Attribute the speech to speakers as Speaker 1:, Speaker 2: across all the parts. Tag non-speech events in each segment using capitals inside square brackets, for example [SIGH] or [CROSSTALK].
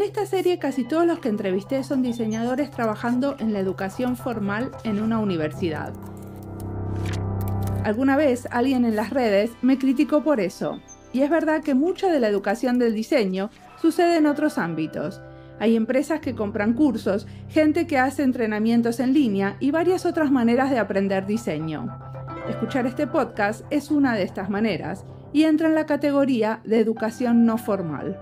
Speaker 1: En esta serie casi todos los que entrevisté son diseñadores trabajando en la educación formal en una universidad. Alguna vez alguien en las redes me criticó por eso, y es verdad que mucha de la educación del diseño sucede en otros ámbitos. Hay empresas que compran cursos, gente que hace entrenamientos en línea y varias otras maneras de aprender diseño. Escuchar este podcast es una de estas maneras y entra en la categoría de educación no formal.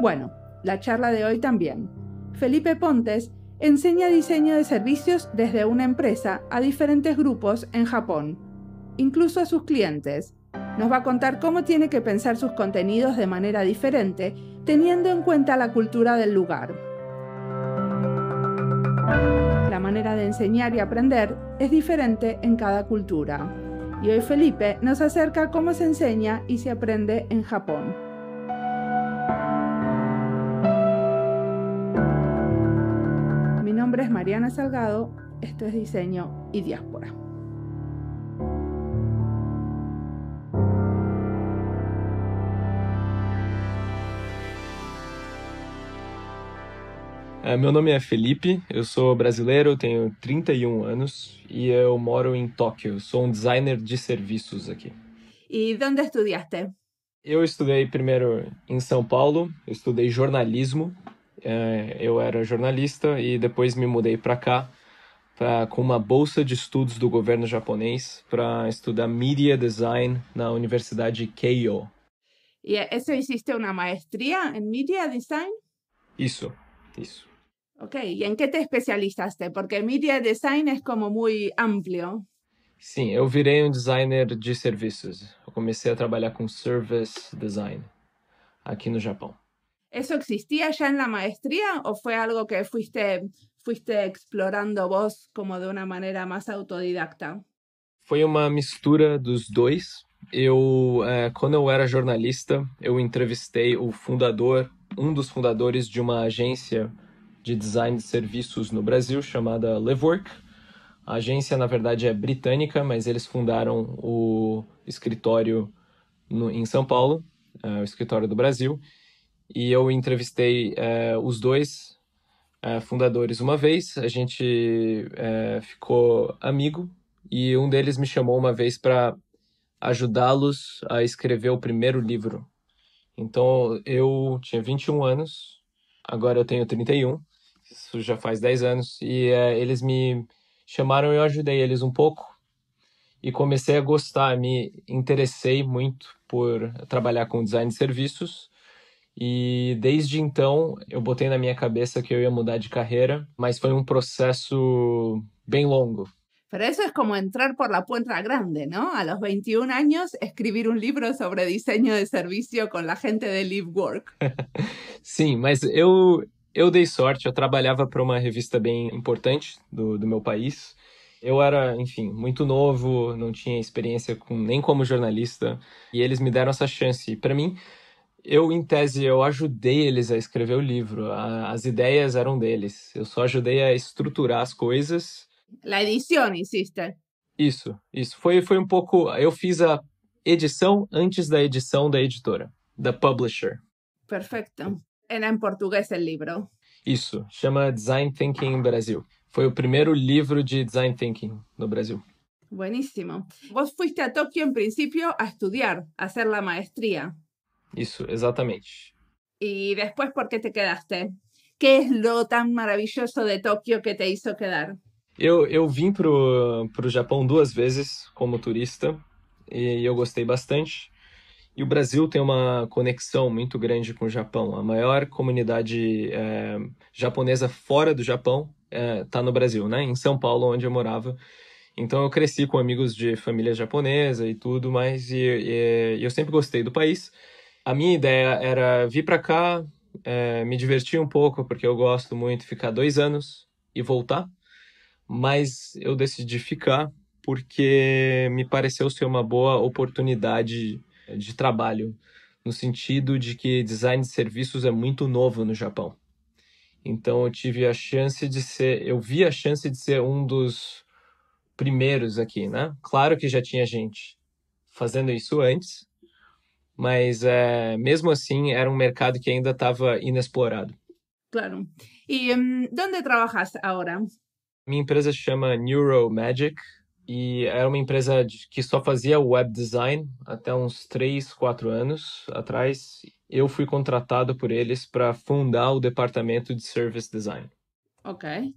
Speaker 1: Bueno, la charla de hoy también. Felipe Pontes enseña diseño de servicios desde una empresa a diferentes grupos en Japón, incluso a sus clientes. Nos va a contar cómo tiene que pensar sus contenidos de manera diferente, teniendo en cuenta la cultura del lugar. La manera de enseñar y aprender es diferente en cada cultura. Y hoy Felipe nos acerca cómo se enseña y se aprende en Japón. nombre es Mariana Salgado, esto es Diseño y Diáspora.
Speaker 2: É, meu nome é Felipe, eu sou brasileiro, tenho 31 anos e eu moro em Tóquio. Sou um designer de serviços aqui.
Speaker 1: E onde estudaste?
Speaker 2: Eu estudei primeiro em São Paulo, eu estudei jornalismo é, eu era jornalista e depois me mudei para cá pra, com uma bolsa de estudos do governo japonês para estudar Media Design na Universidade Keio.
Speaker 1: E isso é, existe uma maestria em Media Design?
Speaker 2: Isso, isso.
Speaker 1: Ok, E em que te especializaste? Porque media design é como muito amplo.
Speaker 2: Sim, eu virei um designer de serviços. Eu comecei a trabalhar com service design aqui no Japão.
Speaker 1: ¿Eso existía ya en la maestría o fue algo que fuiste, fuiste explorando vos como de una manera más autodidacta?
Speaker 2: Foi uma mistura dos dois. Eu, é, quando eu era jornalista, eu entrevistei o fundador, um dos fundadores de uma agência de design de serviços no Brasil chamada Livework. A agência, na verdade, é britânica, mas eles fundaram o escritório no, em São Paulo, é, o escritório do Brasil e eu entrevistei é, os dois é, fundadores uma vez. A gente é, ficou amigo e um deles me chamou uma vez para ajudá-los a escrever o primeiro livro. Então eu tinha 21 anos, agora eu tenho 31, isso já faz 10 anos, e eles me chamaram e eu ajudei eles um pouco e comecei a gostar, me interessei muito por trabalhar com design de serviços e desde então eu botei na minha cabeça que eu ia mudar de carreira, mas foi um processo bem longo.
Speaker 1: Pero eso es como entrar por la puerta grande, ¿no? A los 21 años, escribir un libro sobre diseño de servicio con la gente de LiveWork
Speaker 2: [LAUGHS] Sim, mas eu, eu dei sorte. Eu trabalhava para uma revista bem importante do, do meu país. Eu era, enfim, muito novo, não tinha experiência com, nem como jornalista. E eles me deram essa chance. E para mim, eu, em tese, eu ajudei eles a escrever o livro. A, as ideias eram deles. Eu só ajudei a estruturar as coisas.
Speaker 1: La edição, insiste.
Speaker 2: Isso, isso. Foi, foi um pouco. Eu fiz a edição antes da edição da editora, da publisher.
Speaker 1: Perfeito. Era em português o livro.
Speaker 2: Isso. Chama Design Thinking Brasil. Foi o primeiro livro de Design Thinking no Brasil.
Speaker 1: Buenísimo. Vos fuiste a Tóquio, em princípio, a estudar, a fazer a maestria.
Speaker 2: Isso, exatamente.
Speaker 1: E depois por que te quedaste? que é lo tão maravilhoso de Tóquio que te hizo quedar?
Speaker 2: Eu, eu vim para o Japão duas vezes como turista e eu gostei bastante. E o Brasil tem uma conexão muito grande com o Japão. A maior comunidade é, japonesa fora do Japão está é, tá no Brasil, né? Em São Paulo, onde eu morava. Então eu cresci com amigos de família japonesa e tudo mais, e, e eu sempre gostei do país a minha ideia era vir para cá, é, me divertir um pouco, porque eu gosto muito, ficar dois anos e voltar. Mas eu decidi ficar porque me pareceu ser uma boa oportunidade de trabalho, no sentido de que design de serviços é muito novo no Japão. Então eu tive a chance de ser, eu vi a chance de ser um dos primeiros aqui, né? Claro que já tinha gente fazendo isso antes, mas é, mesmo assim era um mercado que ainda estava inexplorado.
Speaker 1: Claro. E um, onde trabalhas agora?
Speaker 2: Minha empresa chama Neuromagic e era uma empresa que só fazia web design até uns 3, 4 anos atrás. Eu fui contratado por eles para fundar o departamento de service design.
Speaker 1: Ok.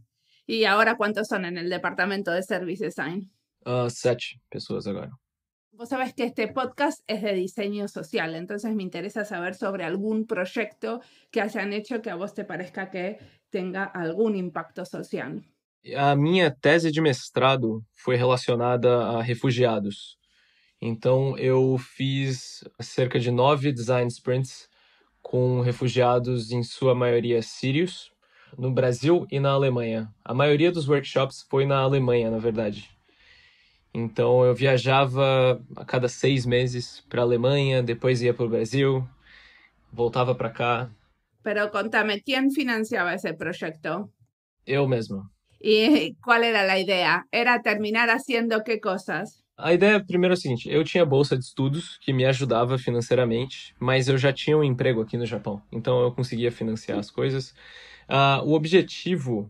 Speaker 1: E agora quantos são no departamento de service design?
Speaker 2: Uh, sete pessoas agora.
Speaker 1: Vos sabés que este podcast es de diseño social, entonces me interesa saber sobre algún proyecto que hayan hecho que a vos te parezca que tenga algún impacto social.
Speaker 2: A minha tese de mestrado foi relacionada a refugiados. Então, eu fiz cerca de nove design sprints com refugiados, em sua maioria sírios, no Brasil e na Alemanha. A maioria dos workshops foi na Alemanha, na verdade. Então eu viajava a cada seis meses para a Alemanha, depois ia para o Brasil, voltava para cá.
Speaker 1: Pero contame, quem financiava esse projeto? Eu mesmo. E qual era a ideia? Era terminar fazendo que coisas?
Speaker 2: A ideia, primeiro, é o seguinte: eu tinha bolsa de estudos que me ajudava financeiramente, mas eu já tinha um emprego aqui no Japão, então eu conseguia financiar as coisas. Uh, o objetivo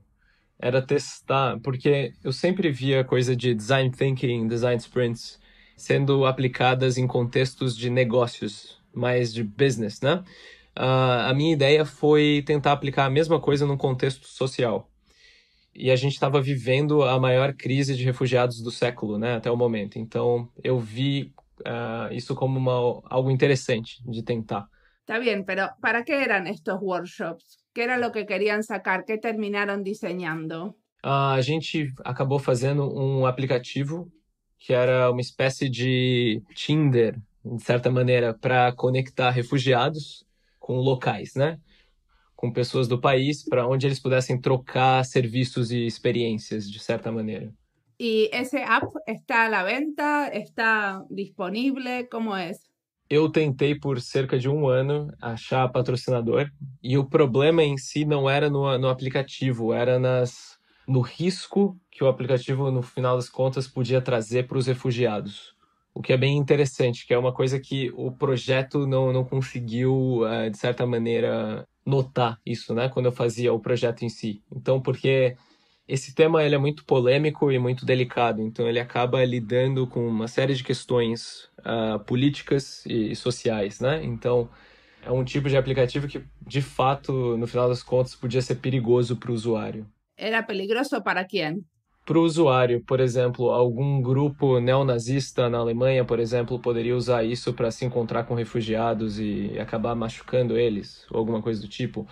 Speaker 2: era testar, porque eu sempre via coisa de design thinking, design sprints sendo aplicadas em contextos de negócios, mais de business, né? Uh, a minha ideia foi tentar aplicar a mesma coisa num contexto social. E a gente estava vivendo a maior crise de refugiados do século, né, até o momento. Então, eu vi uh, isso como uma, algo interessante de tentar.
Speaker 1: Está bem, mas para que eram estes workshops? que era o que queriam sacar? que terminaram desenhando?
Speaker 2: Ah, a gente acabou fazendo um aplicativo que era uma espécie de Tinder, de certa maneira, para conectar refugiados com locais, né? Com pessoas do país, para onde eles pudessem trocar serviços e experiências, de certa maneira.
Speaker 1: E esse app está à venda? Está disponível? Como é?
Speaker 2: eu tentei por cerca de um ano achar patrocinador e o problema em si não era no, no aplicativo, era nas, no risco que o aplicativo, no final das contas, podia trazer para os refugiados. O que é bem interessante, que é uma coisa que o projeto não, não conseguiu, eh, de certa maneira, notar isso, né? Quando eu fazia o projeto em si. Então, porque esse tema ele é muito polêmico e muito delicado, então ele acaba lidando com uma série de questões uh, políticas e, e, sociais, né? Então, é um tipo de aplicativo que, de fato, no final das contas, podia ser perigoso para o usuário.
Speaker 1: Era perigoso para quem?
Speaker 2: Para o usuário, por exemplo, algum grupo neonazista na Alemanha, por exemplo, poderia usar isso para se encontrar com refugiados e acabar machucando eles, ou alguma coisa do tipo.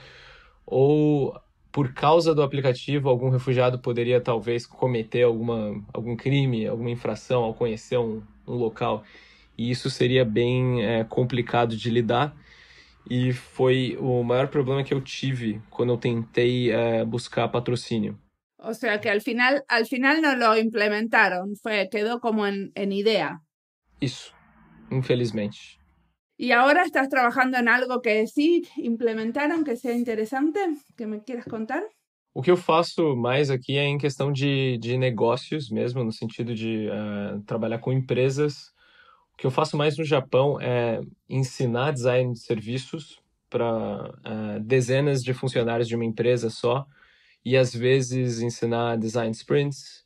Speaker 2: Ou por causa do aplicativo, algum refugiado poderia talvez cometer alguma, algum crime, alguma infração ao conhecer um, um local e isso seria bem é, complicado de lidar. E foi o maior problema que eu tive quando eu tentei é, buscar patrocínio.
Speaker 1: Ou seja, que al final, al final não lo implementaram, foi, quedou como em, em ideia.
Speaker 2: Isso, infelizmente.
Speaker 1: E agora estás trabalhando em algo que sim implementaram, que seja interessante, que me quieras contar?
Speaker 2: O que eu faço mais aqui é em questão de, de negócios mesmo, no sentido de uh, trabalhar com empresas o que eu faço mais no Japão é ensinar design de serviços para uh, é, dezenas de funcionários de uma empresa só e às vezes ensinar design sprints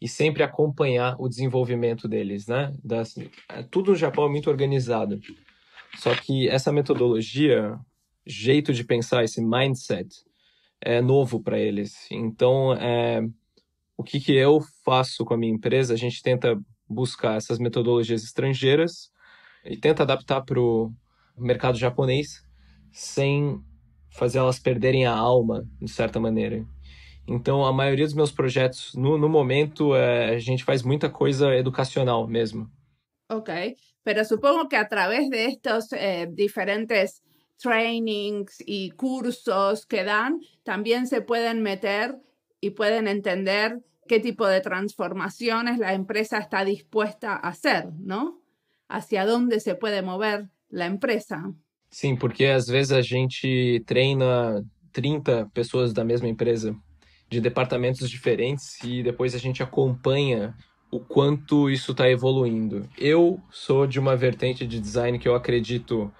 Speaker 2: e sempre acompanhar o desenvolvimento deles, né? Das, é, tudo no Japão é muito organizado. Só que essa metodologia, jeito de pensar, esse mindset, é novo para eles. Então, é, o que, que eu faço com a minha empresa? A gente tenta buscar essas metodologias estrangeiras e tenta adaptar para o mercado japonês sem fazer elas perderem a alma, de certa maneira. Então, a maioria dos meus projetos, no, no momento, é, a gente faz muita coisa educacional mesmo.
Speaker 1: Ok, mas supongo que através de estos eh, diferentes trainings y cursos que dan, también se pueden meter y pueden entender qué tipo de transformaciones la empresa está dispuesta a hacer, ¿no? Hacia dónde se puede mover la empresa.
Speaker 2: Sim, porque às vezes a gente treina 30 pessoas da mesma empresa, de departamentos diferentes, e depois a gente acompanha o quanto isso está evoluindo. Eu sou de uma vertente de design que eu acredito.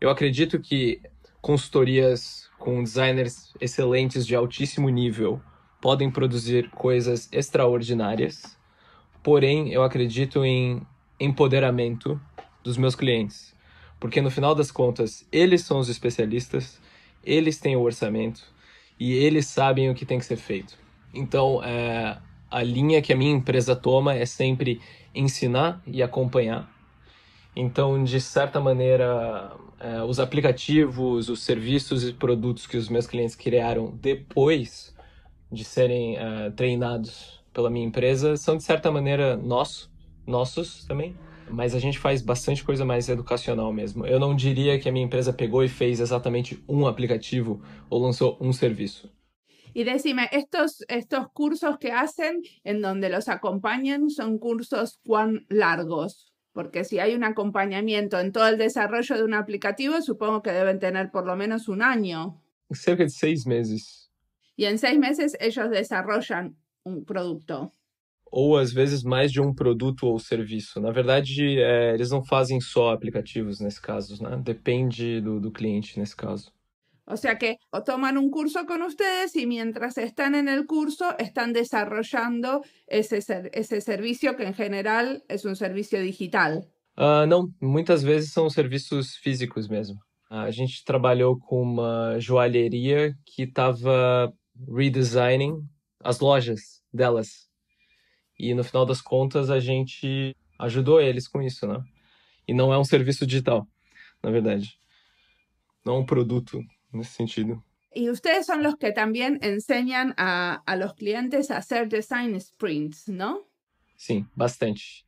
Speaker 2: Eu acredito que consultorias com designers excelentes de altíssimo nível podem produzir coisas extraordinárias, porém eu acredito em empoderamento dos meus clientes, porque no final das contas eles são os especialistas, eles têm o orçamento e eles sabem o que tem que ser feito. Então é, a linha que a minha empresa toma é sempre ensinar e acompanhar. Então, de certa maneira, é, os aplicativos, os serviços e produtos que os meus clientes criaram depois de serem uh, treinados pela minha empresa são de certa maneira nossos, nossos também, mas a gente faz bastante coisa mais educacional mesmo. Eu não diria que a minha empresa pegou e fez exatamente um aplicativo ou lançou um serviço.
Speaker 1: Y decime, estos, estos cursos que hacen, en donde los acompañan, son cursos cuán largos? Porque si hay un acompañamiento en todo el desarrollo de un aplicativo, supongo que deben tener por lo menos un año.
Speaker 2: Cerca de seis meses
Speaker 1: y en seis meses ellos desarrollan un producto.
Speaker 2: Ou às vezes mais de um produto ou serviço. Na verdade, é, eles não fazem só aplicativos nesse caso, né? Depende do, do cliente nesse caso.
Speaker 1: ou seja que tomam um curso com vocês e mientras estão en el curso estão desarrollando esse esse serviço que em geral é um serviço digital.
Speaker 2: Uh, não, muitas vezes são serviços físicos mesmo. A gente trabalhou com uma joalheria que estava redesigning as lojas delas. E no final das contas, a gente ajudou eles com isso, né? E não é um serviço digital, na verdade. Não é um produto nesse sentido.
Speaker 1: E vocês são os que também ensinam a, a los clientes a fazer design sprints, não?
Speaker 2: Sim, bastante.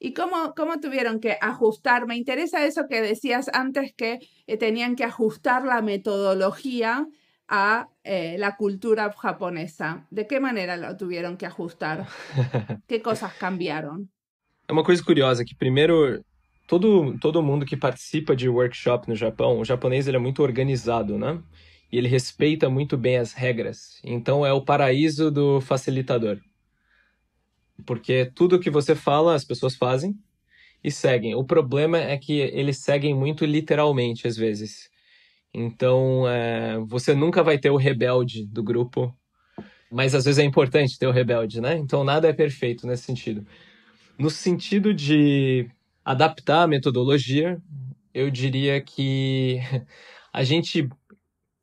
Speaker 1: E como como tuvieron que ajustar? Me interessa isso que decías antes que eh, que ajustar a metodologia a eh, la cultura japonesa? ¿De qué manera lo tuvieron que ajustar? [LAUGHS] ¿Qué cosas cambiaram?
Speaker 2: É uma coisa curiosa que primeiro todo todo mundo que participa de workshop no Japão, o japonês ele é muito organizado, né? E ele respeita muito bem as regras. Então é o paraíso do facilitador. Porque tudo que você fala, as pessoas fazem e seguem. O problema é que eles seguem muito literalmente às vezes. Então, é, você nunca vai ter o rebelde do grupo, mas às vezes é importante ter o rebelde, né? Então, nada é perfeito nesse sentido. No sentido de adaptar a metodologia, eu diria que [LAUGHS] a gente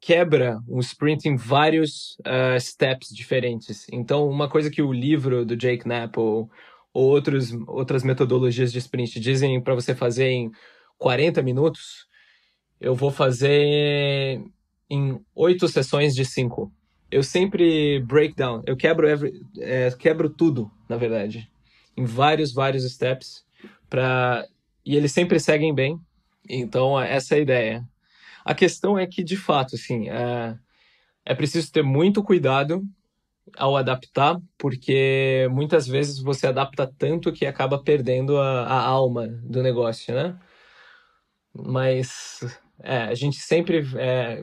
Speaker 2: quebra o sprint em vários uh, steps diferentes. Então, uma coisa que o livro do Jake Knapp ou, ou outros, outras metodologias de sprint dizem para você fazer em 40 minutos, eu vou fazer em oito sessões de cinco. Eu sempre breakdown, eu quebro, every, é, quebro tudo, na verdade, em vários, vários steps. Pra... E eles sempre seguem bem, então é essa é a ideia. A questão é que, de fato, assim, é, é preciso ter muito cuidado ao adaptar, porque muitas vezes você adapta tanto que acaba perdendo a, a alma do negócio, né? Mas a gente siempre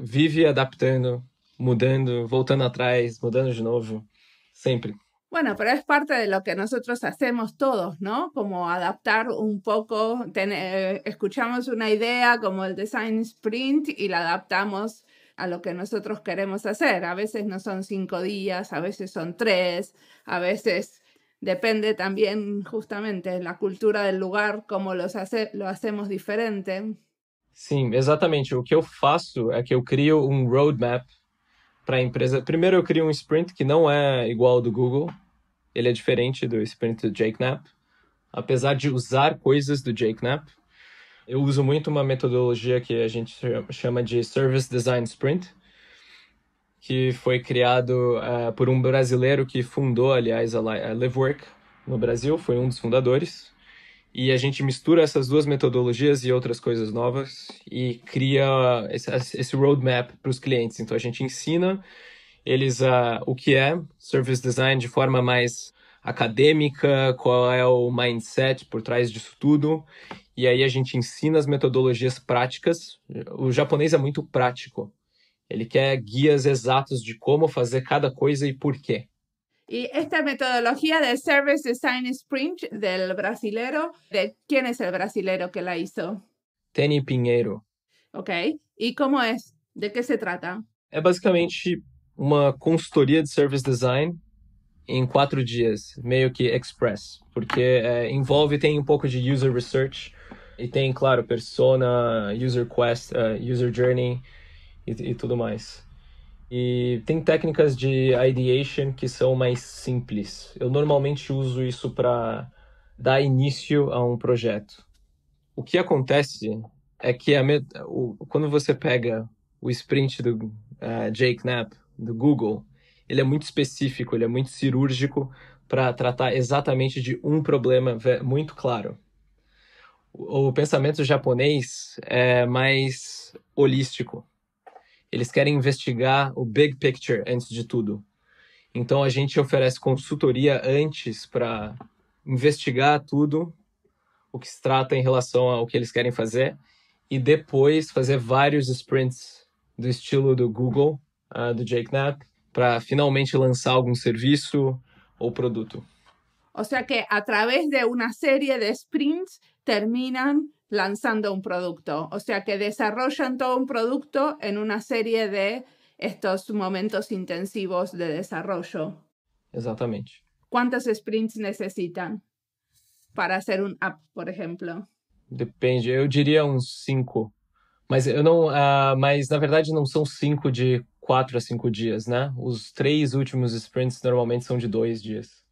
Speaker 2: vive adaptando, mudando, voltando atrás, mudando de nuevo, siempre.
Speaker 1: Bueno, pero es parte de lo que nosotros hacemos todos, ¿no? Como adaptar un poco, eh, escuchamos una idea como el design sprint y la adaptamos a lo que nosotros queremos hacer. A veces no son cinco días, a veces son tres, a veces depende también justamente la cultura del lugar, cómo los lo hacemos diferente.
Speaker 2: Sim, exatamente. O que eu faço é que eu crio um roadmap para a empresa. Primeiro eu crio um sprint que não é igual ao do Google. Ele é diferente do sprint do Jake Knapp. Apesar de usar coisas do Jake Knapp, eu uso muito uma metodologia que a gente chama de Service Design Sprint, que foi criado uh, por um brasileiro que fundou, aliás, a Livework no Brasil, foi um dos fundadores. E a gente mistura essas duas metodologias e outras coisas novas e cria esse roadmap para os clientes. Então a gente ensina eles a, o que é service design de forma mais acadêmica, qual é o mindset por trás disso tudo. E aí a gente ensina as metodologias práticas. O japonês é muito prático. Ele quer guias exatos de como fazer cada coisa e por quê.
Speaker 1: Y esta metodología de Service Design Sprint del brasilero, ¿de quién es el brasilero que la hizo?
Speaker 2: Teni Pinheiro.
Speaker 1: Ok. ¿Y cómo es? ¿De qué se trata?
Speaker 2: É basicamente uma consultoria de service design em quatro dias, meio que express, porque é, envolve, tem um pouco de user research e tem, claro, persona, user quest, uh, user journey e tudo mais. E tem técnicas de ideation que são mais simples. Eu normalmente uso isso para dar início a um projeto. O que acontece é que met... o... quando você pega o sprint do uh, Jake Knapp, do Google, ele é muito específico, ele é muito cirúrgico para tratar exatamente de um problema muito claro. O, o pensamento japonês é mais holístico. Eles querem investigar o big picture antes de tudo. Então a gente oferece consultoria antes para investigar tudo o que se trata em relação ao que eles querem fazer e depois fazer vários sprints do estilo do Google, uh, do Jake Knapp, para finalmente lançar algum serviço ou produto.
Speaker 1: Ou seja, que através de uma série de sprints terminam lanzando un producto. O sea que desarrollan todo un producto en una serie de estos momentos intensivos de desarrollo.
Speaker 2: Exactamente.
Speaker 1: ¿Cuántos sprints necesitan para hacer un app, por ejemplo?
Speaker 2: Depende, eu diria uns cinco. Mas eu não, uh, mas na verdade não são cinco de quatro a cinco dias, né? Os três últimos sprints normalmente são de dois dias.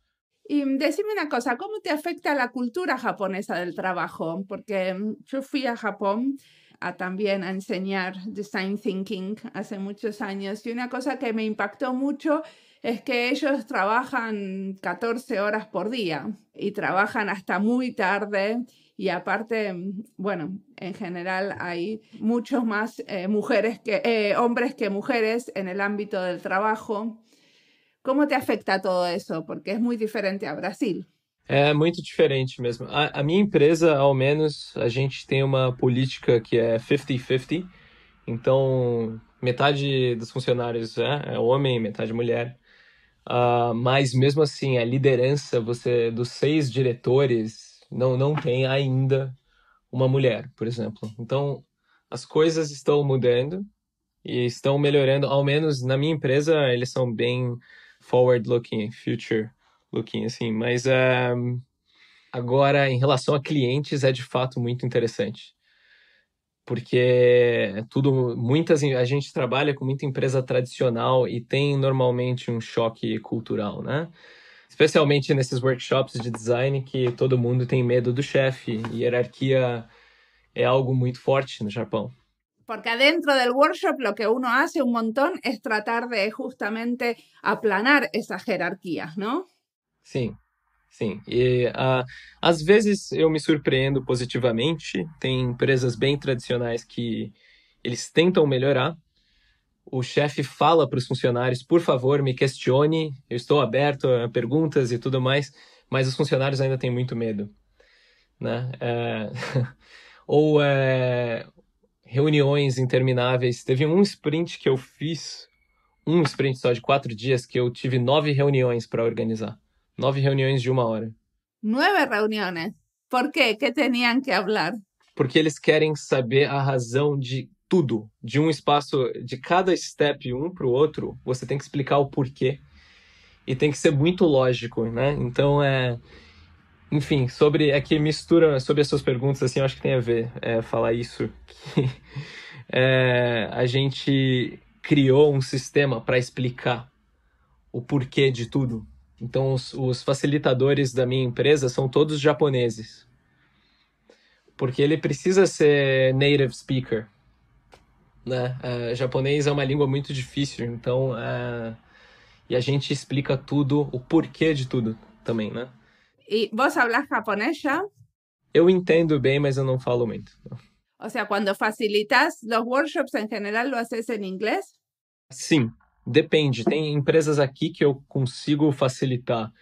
Speaker 1: Y decime una cosa, ¿cómo te afecta la cultura japonesa del trabajo? Porque mm, yo fui a Japón a también a enseñar design thinking hace muchos años y una cosa que me impactó mucho es que ellos trabajan 14 horas por día y trabajan hasta muy tarde y aparte, mm, bueno, en general hay muchos más eh, mujeres que, eh, hombres que mujeres en el ámbito del trabajo Como te afeta todo isso? Porque é muito diferente a Brasil.
Speaker 2: É muito diferente mesmo. A, a minha empresa, ao menos, a gente tem uma política que é 50-50. Então, metade dos funcionários é, é homem, metade mulher. Uh, mas mesmo assim, a liderança, você dos seis diretores, não, não tem ainda uma mulher, por exemplo. Então, as coisas estão mudando e estão melhorando. Ao menos na minha empresa, eles são bem forward looking, future looking, assim. Mas um, agora, em relação a clientes, é de fato muito interessante. Porque é tudo, muitas, a gente trabalha com muita empresa tradicional e tem normalmente um choque cultural, né? Especialmente nesses workshops de design que todo mundo tem medo do chefe, hierarquia é algo muito forte no Japão
Speaker 1: porque adentro del workshop lo que uno hace un montón es tratar de justamente aplanar esas jerarquias, ¿no?
Speaker 2: Sim, sim. E uh, às vezes eu me surpreendo positivamente. Tem empresas bem tradicionais que eles tentam melhorar. O chefe fala para os funcionários: por favor, me questione, eu estou aberto a perguntas e tudo mais, mas os funcionários ainda têm muito medo. Né? É... [LAUGHS] Ou é reuniões intermináveis. Teve um sprint que eu fiz, um sprint só de quatro dias, que eu tive nove reuniões para organizar. Nove reuniões de uma hora.
Speaker 1: Nove reuniões? Por quê? Que tinham que falar?
Speaker 2: Porque eles querem saber a razão de tudo, de um espaço, de cada step um para o outro. Você tem que explicar o porquê e tem que ser muito lógico, né? Então é enfim, sobre. É que mistura sobre as suas perguntas, assim, eu acho que tem a ver é, falar isso. Que [LAUGHS] é, a gente criou um sistema para explicar o porquê de tudo. Então, os, os, facilitadores da minha empresa são todos japoneses. Porque ele precisa ser native speaker. Né? É, japonês é uma língua muito difícil, então. É... E a gente explica tudo, o porquê de tudo também, né?
Speaker 1: E você fala japonês já?
Speaker 2: Eu entendo bem, mas eu não falo muito.
Speaker 1: Ou seja, quando facilitas os workshops em geral, ¿lo haces em inglês?
Speaker 2: Sim, depende. Tem empresas aqui que eu consigo facilitar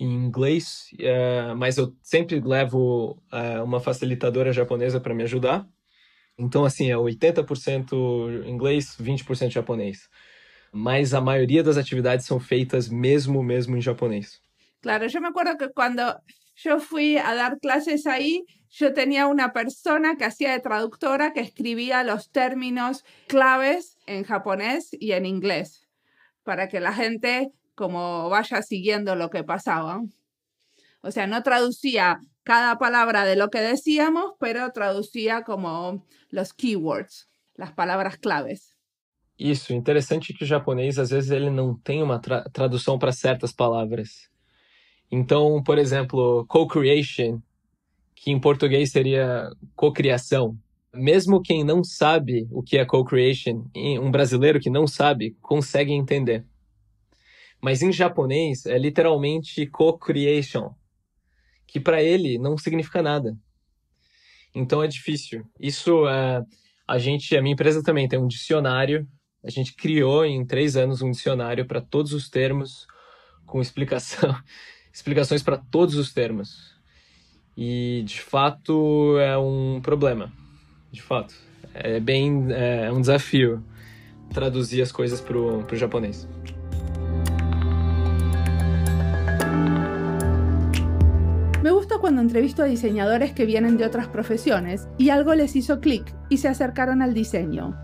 Speaker 2: em inglês, é, mas eu sempre levo é, uma facilitadora japonesa para me ajudar. Então, assim, é 80% inglês, 20% japonês. Mas a maioria das atividades são feitas mesmo, mesmo em japonês.
Speaker 1: Claro, yo me acuerdo que cuando yo fui a dar clases ahí, yo tenía una persona que hacía de traductora que escribía los términos claves en japonés y en inglés, para que la gente como vaya siguiendo lo que pasaba. O sea, no traducía cada palabra de lo que decíamos, pero traducía como los keywords, las palabras claves.
Speaker 2: Eso, interesante que o japonés a veces ele não tem uma para ciertas palabras. Então, por exemplo, co-creation, que em português seria co-criação. Mesmo quem não sabe o que é co-creation, um brasileiro que não sabe, consegue entender. Mas em japonês é literalmente co-creation, que para ele não significa nada. Então é difícil. Isso é, a gente, a minha empresa também tem um dicionário. A gente criou em três anos um dicionário para todos os termos com explicação explicações para todos os termos. E de fato é um problema. De fato. É bem é um desafio traduzir as coisas para o japonês.
Speaker 1: Me gusta cuando entrevisto a diseñadores que vienen de otras profesiones y algo les hizo clic y se acercaron al diseño.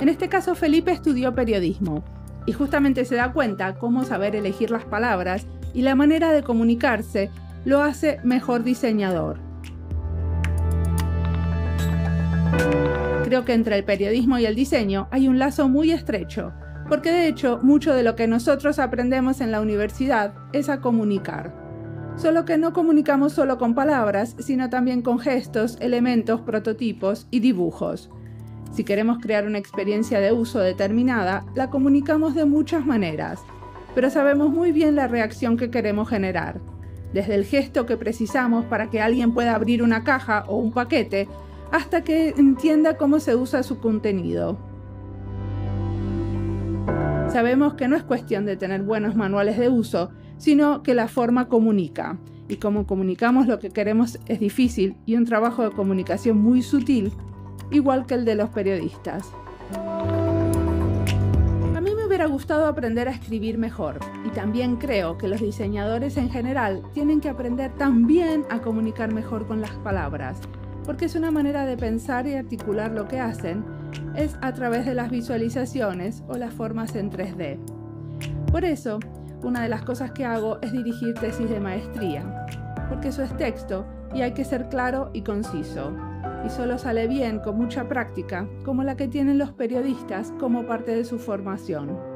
Speaker 1: En este caso, Felipe estudió periodismo y justamente se da cuenta cómo saber elegir las palabras y la manera de comunicarse lo hace mejor diseñador. Creo que entre el periodismo y el diseño hay un lazo muy estrecho, porque de hecho mucho de lo que nosotros aprendemos en la universidad es a comunicar. Solo que no comunicamos solo con palabras, sino también con gestos, elementos, prototipos y dibujos. Si queremos crear una experiencia de uso determinada, la comunicamos de muchas maneras, pero sabemos muy bien la reacción que queremos generar. Desde el gesto que precisamos para que alguien pueda abrir una caja o un paquete, hasta que entienda cómo se usa su contenido. Sabemos que no es cuestión de tener buenos manuales de uso, sino que la forma comunica. Y cómo comunicamos lo que queremos es difícil y un trabajo de comunicación muy sutil, igual que el de los periodistas ha gustado aprender a escribir mejor y también creo que los diseñadores en general tienen que aprender también a comunicar mejor con las palabras, porque es una manera de pensar y articular lo que hacen, es a través de las visualizaciones o las formas en 3D. Por eso, una de las cosas que hago es dirigir tesis de maestría, porque eso es texto y hay que ser claro y conciso y solo sale bien con mucha práctica, como la que tienen los periodistas como parte de su formación.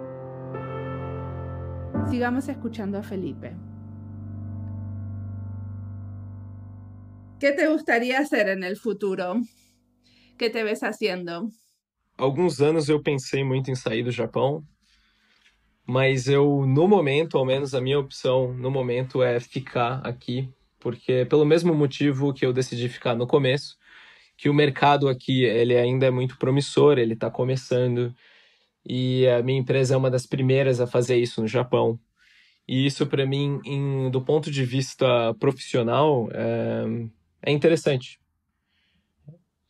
Speaker 1: Sigamos escuchando a Felipe. ¿Qué te gustaría hacer en el futuro? ¿Qué te ves haciendo?
Speaker 2: Alguns anos eu pensei muito em sair do Japão, mas eu no momento, ao menos a minha opção no momento é ficar aqui, porque pelo mesmo motivo que eu decidi ficar no começo, que o mercado aqui ele ainda é muito promissor, ele está começando, e a minha empresa é uma das primeiras a fazer isso no Japão. E isso, para mim, em, do ponto de vista profissional, é, é interessante.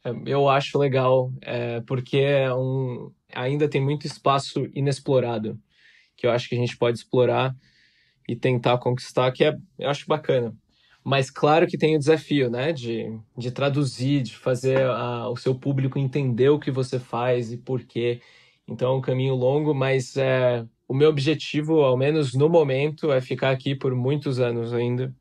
Speaker 2: É, eu acho legal, é, porque é um, ainda tem muito espaço inexplorado, que eu acho que a gente pode explorar e tentar conquistar, que é, eu acho bacana. Mas claro que tem o desafio, né? De, de traduzir, de fazer a, o seu público entender o que você faz e por quê. Então, é um caminho longo, mas é, o meu objetivo, ao menos no momento, é ficar aqui por muitos anos ainda,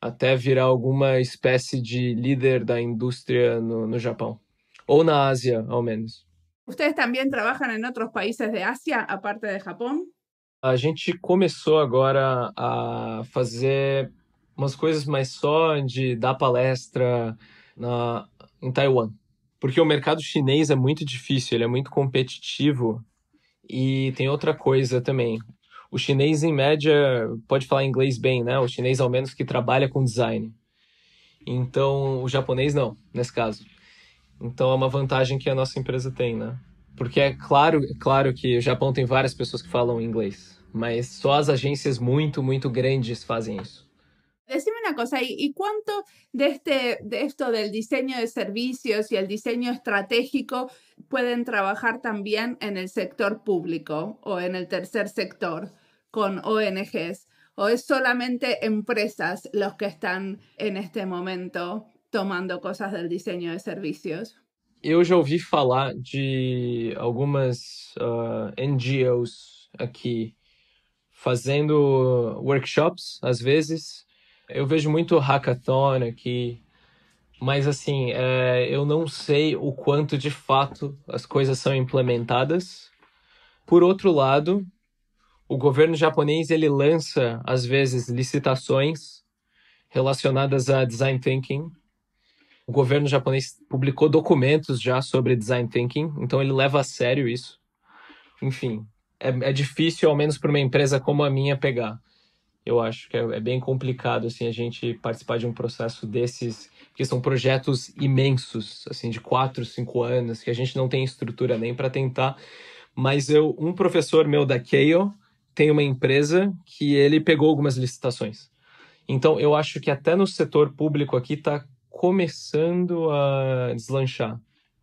Speaker 2: até virar alguma espécie de líder da indústria no, no Japão, ou na Ásia, ao menos.
Speaker 1: Vocês também trabalham em outros países de Ásia, parte do Japão?
Speaker 2: A gente começou agora a fazer umas coisas mais só de dar palestra na, em Taiwan. Porque o mercado chinês é muito difícil, ele é muito competitivo. E tem outra coisa também. O chinês, em média, pode falar inglês bem, né? O chinês, ao menos, que trabalha com design. Então, o japonês não, nesse caso. Então, é uma vantagem que a nossa empresa tem, né? Porque é claro, é claro que o Japão tem várias pessoas que falam inglês, mas só as agências muito, muito grandes fazem isso.
Speaker 1: Decime una cosa, ¿y cuánto de, este, esto del diseño de servicios y el diseño estratégico pueden trabajar también en el sector público o en el tercer sector con ONGs? ¿O es solamente empresas los que están en este momento tomando cosas del diseño de servicios?
Speaker 2: Yo já ouvi falar de algunas ah, NGOs aqui fazendo workshops, a veces. Eu vejo muito hackathon aqui, mas assim, é, eu não sei o quanto de fato as coisas são implementadas. Por outro lado, o governo japonês ele lança às vezes licitações relacionadas a design thinking. O governo japonês publicou documentos já sobre design thinking, então ele leva a sério isso. Enfim, é, é difícil, ao menos para uma empresa como a minha, pegar eu acho que é, é, bem complicado assim a gente participar de um processo desses que são projetos imensos assim de quatro cinco anos que a gente não tem estrutura nem para tentar mas eu um professor meu da Keio tem uma empresa que ele pegou algumas licitações então eu acho que até no setor público aqui está começando a deslanchar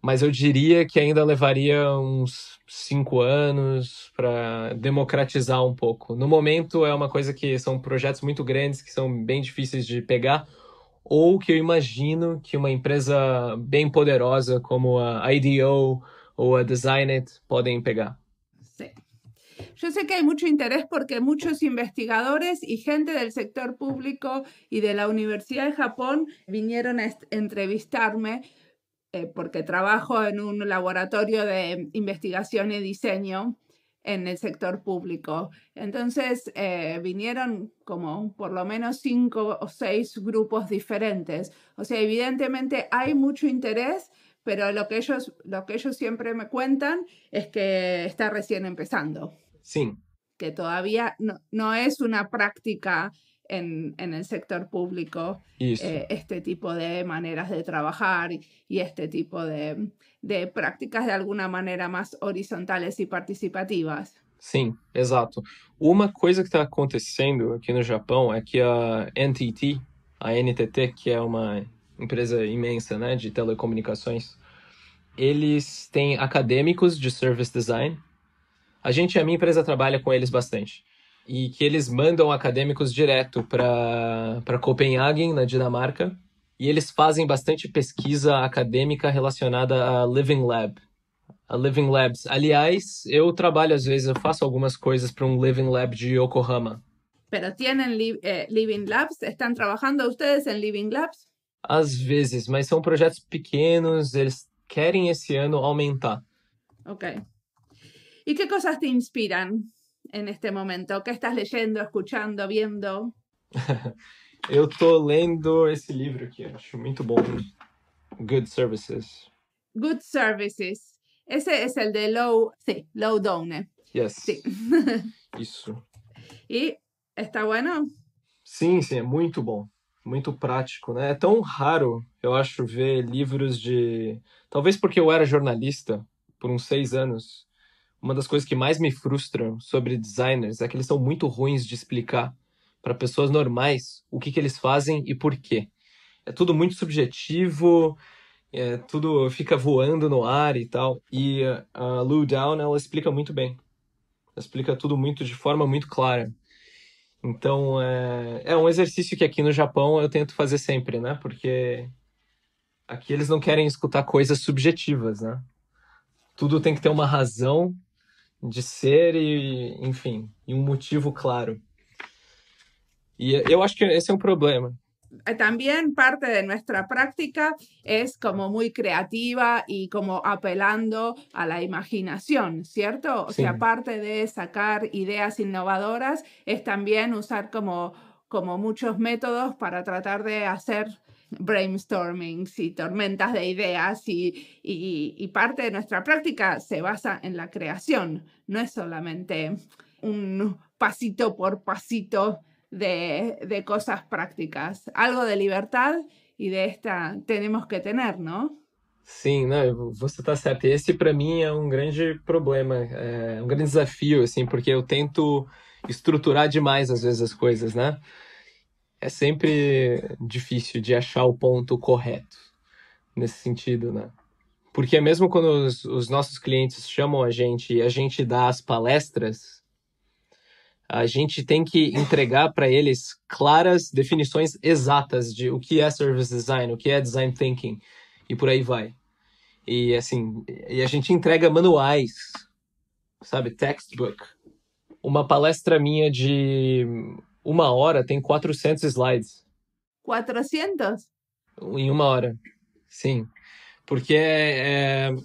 Speaker 2: mas eu diria que ainda levaria uns cinco anos para democratizar um pouco. No momento é uma coisa que são projetos muito grandes que são bem difíceis de pegar ou que eu imagino que uma empresa bem poderosa como a IDEO ou a Designit podem pegar. Sim.
Speaker 1: Yo sé que hay mucho interés porque muchos investigadores y gente del sector público y de la Universidad de Japón vinieron a entrevistarme Eh, porque trabajo en un laboratorio de investigación y diseño en el sector público. Entonces eh, vinieron como por lo menos cinco o seis grupos diferentes. O sea, evidentemente hay mucho interés, pero lo que ellos, lo que ellos siempre me cuentan es que está recién empezando. Sí. Que todavía no, no es una práctica en, en el sector público eh, este tipo de maneras de trabajar y este tipo de, de prácticas de alguma maneira mais horizontais e participativas.
Speaker 2: Sim, exato. Uma coisa que está acontecendo aqui no Japão é que a NTT, a NTT, que é uma empresa imensa né, de telecomunicações, eles têm acadêmicos de service design. A gente, a minha empresa, trabalha com eles bastante e que eles mandam acadêmicos direto para Copenhagen, na Dinamarca, e eles fazem bastante pesquisa acadêmica relacionada a Living Lab. A Living Labs. Aliás, eu trabalho às vezes, eu faço algumas coisas para um Living Lab de Yokohama.
Speaker 1: Pero tienen li eh, Living Labs? Estão trabalhando vocês em Living Labs?
Speaker 2: Às vezes, mas são projetos pequenos, eles querem esse ano aumentar.
Speaker 1: Ok. E que coisas te inspiram en este momento? ¿Qué estás leyendo, escuchando, viendo? [LAUGHS]
Speaker 2: Eu tô lendo esse livro aqui, acho muito bom. Good Services.
Speaker 1: Good Services. Esse é o de Low, sí, Low Down.
Speaker 2: Yes. Sí. [LAUGHS] Isso.
Speaker 1: E está bueno?
Speaker 2: Sim, sim, é muito bom. Muito prático, né? É tão raro, eu acho, ver livros de. Talvez porque eu era jornalista por uns seis anos uma das coisas que mais me frustram sobre designers é que eles são muito ruins de explicar para pessoas normais o que, que eles fazem e por quê. É tudo muito subjetivo, é, tudo fica voando no ar e tal. E a Lou Down, ela explica muito bem. Ela explica tudo muito de forma muito clara. Então, é, é um exercício que aqui no Japão eu tento fazer sempre, né? Porque aqui eles não querem escutar coisas subjetivas, né? Tudo tem que ter uma razão de ser y, e, enfim, y e un um motivo claro. Y e yo acho que ese es un problema.
Speaker 1: Eh, también parte de nuestra práctica es como muy creativa y como apelando a la imaginación, ¿cierto? O sea, aparte de sacar ideas innovadoras es también usar como, como muchos métodos para tratar de hacer brainstorming y tormentas de ideas y, y, parte de nuestra práctica se basa en la creación, no es solamente un pasito por pasito de, de cosas prácticas, algo de libertad y de esta tenemos que tener, ¿no?
Speaker 2: Sí, no, e você está certo. E este para mí es un um gran problema, un um grande desafio, assim, porque eu tento estruturar demais às vezes as coisas, né? é sempre difícil de achar o ponto correto nesse sentido, né? Porque mesmo quando os, os nossos clientes chamam a gente e a gente dá as palestras, a gente tem que entregar para eles claras definições exatas de o que é service design, o que é design thinking e por aí vai. E assim, e a gente entrega manuais, sabe, textbook. Uma palestra minha de uma hora tem 400 slides.
Speaker 1: 400?
Speaker 2: Em uma hora, sim. Porque é, é,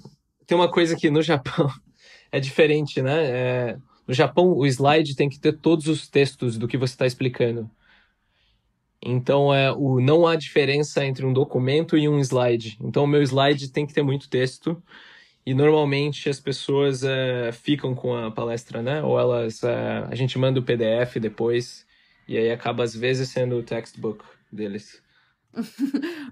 Speaker 2: tem uma coisa que no Japão [LAUGHS] é diferente, né? É, no Japão, o slide tem que ter todos os textos do que você está explicando. Então, é, o, não há diferença entre um documento e um slide. Então, o meu slide tem que ter muito texto. E normalmente as pessoas é, ficam com a palestra, né? Ou elas. É, a gente manda o PDF depois. E aí acaba às vezes sendo o textbook deles.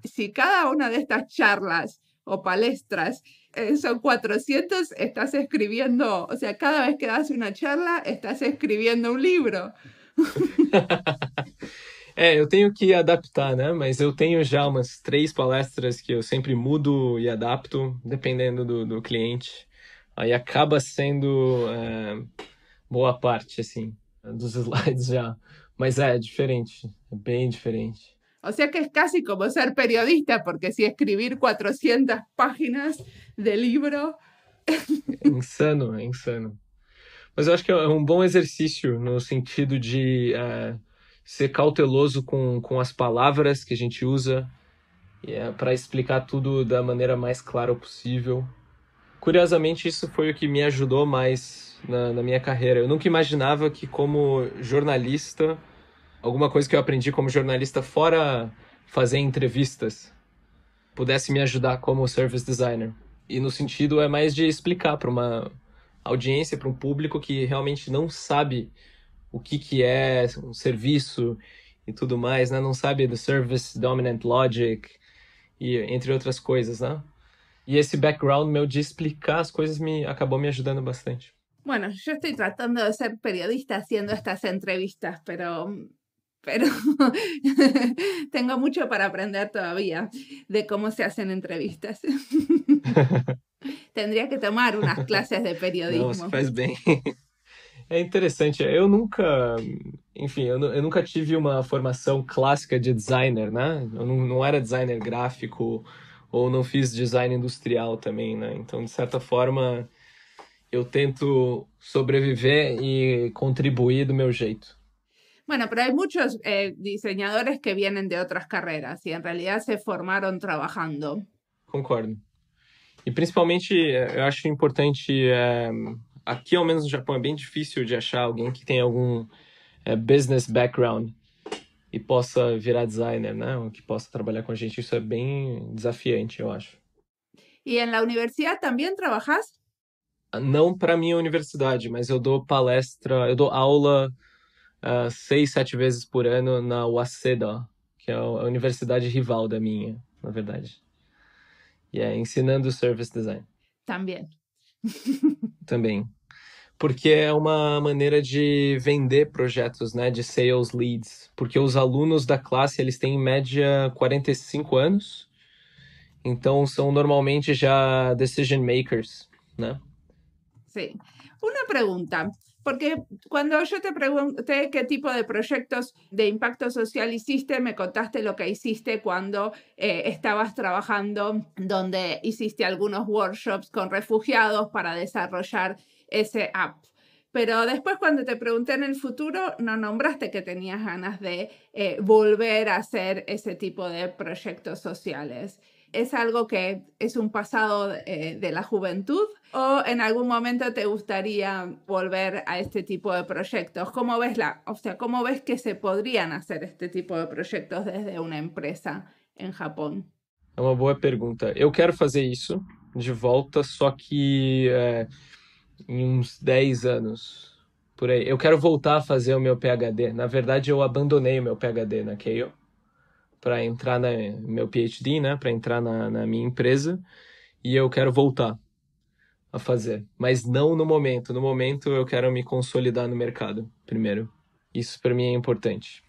Speaker 1: Se [LAUGHS] cada uma destas charlas o palestras eh, son 400, estás escribiendo, o sea, cada vez que das una charla, estás escribiendo um livro.
Speaker 2: [LAUGHS] é, eu tenho que adaptar, né? Mas eu tenho já umas três palestras que eu sempre mudo e adapto, dependendo do, do cliente. Aí acaba sendo é, boa parte, assim, dos [LAUGHS] slides já mas é, diferente, é bem diferente.
Speaker 1: O sea que es casi como ser periodista, porque si escribir 400 páginas de libro.
Speaker 2: [LAUGHS] insano, é insano. Mas eu acho que é um bom exercício no sentido de é, ser cauteloso com, com as palavras que a gente usa é, para explicar tudo da maneira mais clara possível. Curiosamente, isso foi o que me ajudou mais na, na minha carreira. Eu nunca imaginava que, como jornalista, alguma coisa que eu aprendi como jornalista fora fazer entrevistas pudesse me ajudar como service designer. E no sentido é mais de explicar para uma audiência, para um público que realmente não sabe o que, que é um serviço e tudo mais, né? Não sabe do Service Dominant Logic e entre outras coisas, né? E esse background meu de explicar as coisas me acabou me ajudando bastante.
Speaker 1: Bueno, yo estoy tratando de ser periodista haciendo estas entrevistas, pero pero [LAUGHS] tengo mucho para aprender todavía de cómo se hacen entrevistas. [LAUGHS] Tendría que tomar unas clases de periodismo. Não, faz
Speaker 2: bem. [LAUGHS] É interessante, eu nunca, enfim, eu, eu, nunca tive uma formação clássica de designer, né? Eu não, não era designer gráfico ou não fiz design industrial também, né? Então, de certa forma, eu tento sobreviver e contribuir do meu jeito.
Speaker 1: Bueno, pero hay muchos eh, diseñadores que vienen de otras carreras y en realidad se formaram trabalhando.
Speaker 2: Concordo. E principalmente, eh, eu acho importante, é, aqui ao menos no Japão é bem difícil de achar alguém que tenha algum é, business background e possa virar designer, né? Ou que possa trabalhar com a gente. Isso é bem desafiante, eu acho.
Speaker 1: E na universidade também trabalhas?
Speaker 2: Não para minha universidade, mas eu dou palestra, eu dou aula uh, seis, sete vezes por ano na Waseda, que é a universidade rival da minha, na verdade. E é ensinando service design. Também. Também. Porque é uma maneira de vender projetos, né, de sales leads, porque os alunos da classe, eles têm em média 45 anos. Então são normalmente já decision makers, né?
Speaker 1: Sim. Uma pergunta. Porque cuando yo te pregunté qué tipo de proyectos de impacto social hiciste, me contaste lo que hiciste cuando eh, estabas trabajando, donde hiciste algunos workshops con refugiados para desarrollar ese app. Pero después cuando te pregunté en el futuro, no nombraste que tenías ganas de eh, volver a hacer ese tipo de proyectos sociales. es algo que es un pasado eh, de la juventud o en algún momento te gustaría volver a este tipo de proyectos? ¿Cómo ves, la, o sea, ¿cómo ves que se podrían hacer este tipo de proyectos desde una empresa en Japón?
Speaker 2: É uma boa pergunta. Eu quero fazer isso de volta, só que é, em uns 10 anos por aí. Eu quero voltar a fazer o meu PhD. Na verdade, eu abandonei o meu PhD na Keio para entrar na meu PhD, né, para entrar na, na minha empresa e eu quero voltar a fazer, mas não no momento. No momento eu quero me consolidar no mercado primeiro. Isso para mim é importante.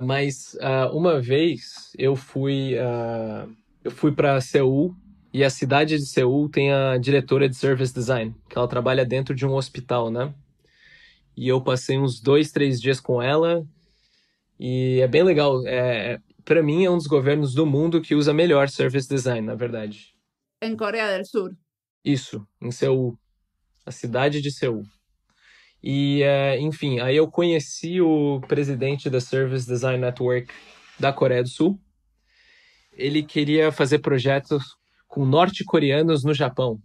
Speaker 2: Mas uh, uma vez eu fui uh, eu fui para Seul e a cidade de Seul tem a diretora de service design que ela trabalha dentro de um hospital, né? E eu passei uns dois, três dias com ela e é bem legal. É, é para mim, é um dos governos do mundo que usa melhor service design, na verdade.
Speaker 1: Em Coreia do Sul.
Speaker 2: Isso, em Seul. A cidade de Seul. E, eh, enfim, aí eu conheci o presidente da Service Design Network da Coreia do Sul. Ele queria fazer projetos com norte-coreanos no Japão,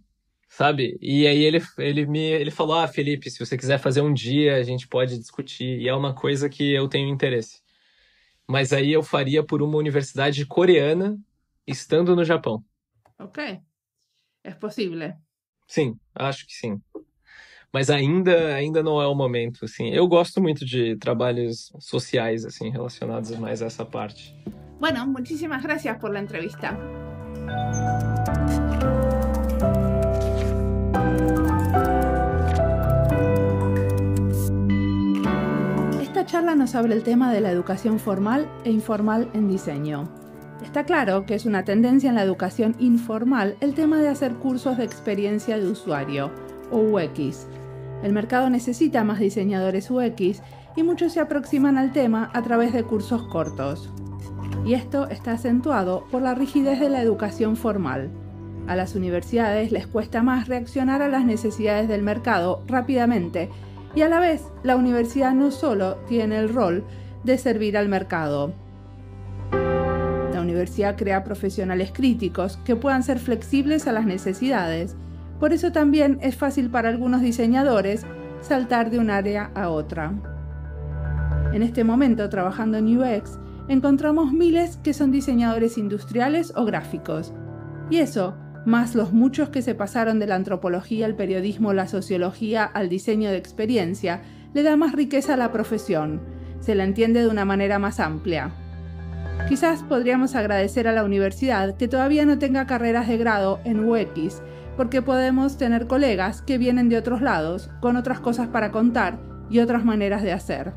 Speaker 2: sabe? E aí ele, ele me ele falou: Ah, Felipe, se você quiser fazer um dia, a gente pode discutir. E é uma coisa que eu tenho interesse mas aí eu faria por uma universidade coreana estando no Japão.
Speaker 1: Ok. É possível? É.
Speaker 2: Sim, acho que sim. Mas ainda, ainda não é o momento, assim. Eu gosto muito de trabalhos sociais, assim, relacionados mais a essa parte.
Speaker 1: Bueno, muchísimas gracias por la entrevista. nos abre el tema de la educación formal e informal en diseño. Está claro que es una tendencia en la educación informal el tema de hacer cursos de experiencia de usuario, o UX. El mercado necesita más diseñadores UX y muchos se aproximan al tema a través de cursos cortos. Y esto está acentuado por la rigidez de la educación formal. A las universidades les cuesta más reaccionar a las necesidades del mercado rápidamente y a la vez, la universidad no solo tiene el rol de servir al mercado. La universidad crea profesionales críticos que puedan ser flexibles a las necesidades. Por eso también es fácil para algunos diseñadores saltar de un área a otra. En este momento, trabajando en UX, encontramos miles que son diseñadores industriales o gráficos. Y eso más los muchos que se pasaron de la antropología al periodismo, la sociología, al diseño de experiencia, le da más riqueza a la profesión, se la entiende de una manera más amplia. Quizás podríamos agradecer a la universidad que todavía no tenga carreras de grado en UX, porque podemos tener colegas que vienen de otros lados, con otras cosas para contar y otras maneras de hacer.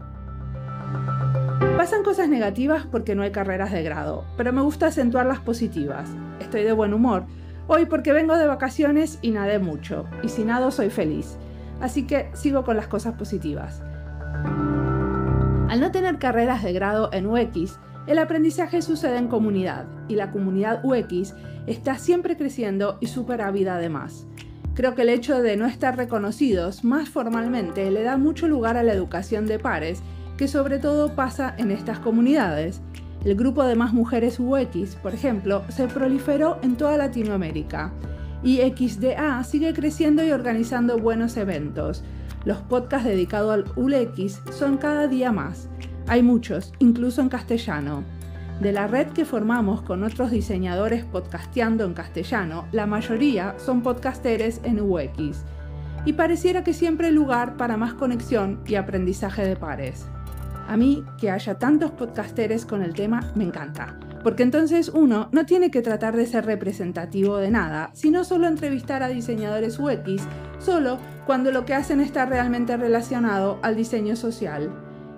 Speaker 1: Pasan cosas negativas porque no hay carreras de grado, pero me gusta acentuar las positivas. Estoy de buen humor Hoy porque vengo de vacaciones y nadé mucho, y si nado soy feliz. Así que sigo con las cosas positivas. Al no tener carreras de grado en UX, el aprendizaje sucede en comunidad, y la comunidad UX está siempre creciendo y súper vida además. Creo que el hecho de no estar reconocidos más formalmente le da mucho lugar a la educación de pares, que sobre todo pasa en estas comunidades. El grupo de más mujeres UX, por ejemplo, se proliferó en toda Latinoamérica y XDA sigue creciendo y organizando buenos eventos. Los podcasts dedicados al UX son cada día más. Hay muchos, incluso en castellano. De la red que formamos con otros diseñadores podcasteando en castellano, la mayoría son podcasteres en UX. Y pareciera que siempre hay lugar para más conexión y aprendizaje de pares. A mí que haya tantos podcasteres con el tema me encanta, porque entonces uno no tiene que tratar de ser representativo de nada, sino solo entrevistar a diseñadores UX, solo cuando lo que hacen está realmente relacionado al diseño social.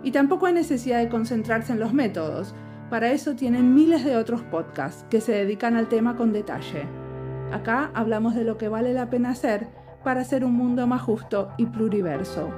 Speaker 1: Y tampoco hay necesidad de concentrarse en los métodos, para eso tienen miles de otros podcasts que se dedican al tema con detalle. Acá hablamos de lo que vale la pena hacer para hacer un mundo más justo y pluriverso.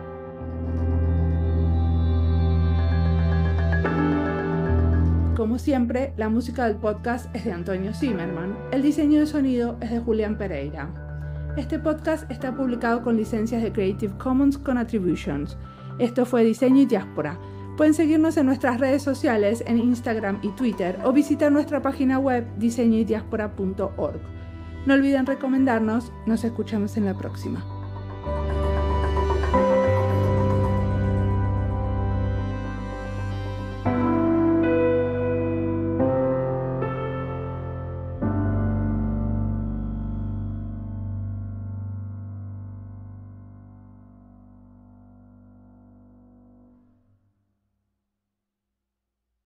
Speaker 1: como siempre, la música del podcast es de Antonio Zimmerman. El diseño de sonido es de Julián Pereira. Este podcast está publicado con licencias de Creative Commons con Attributions. Esto fue Diseño y Diáspora. Pueden seguirnos en nuestras redes sociales, en Instagram y Twitter, o visitar nuestra página web diseñoydiaspora.org. No olviden recomendarnos, nos escuchamos en la próxima.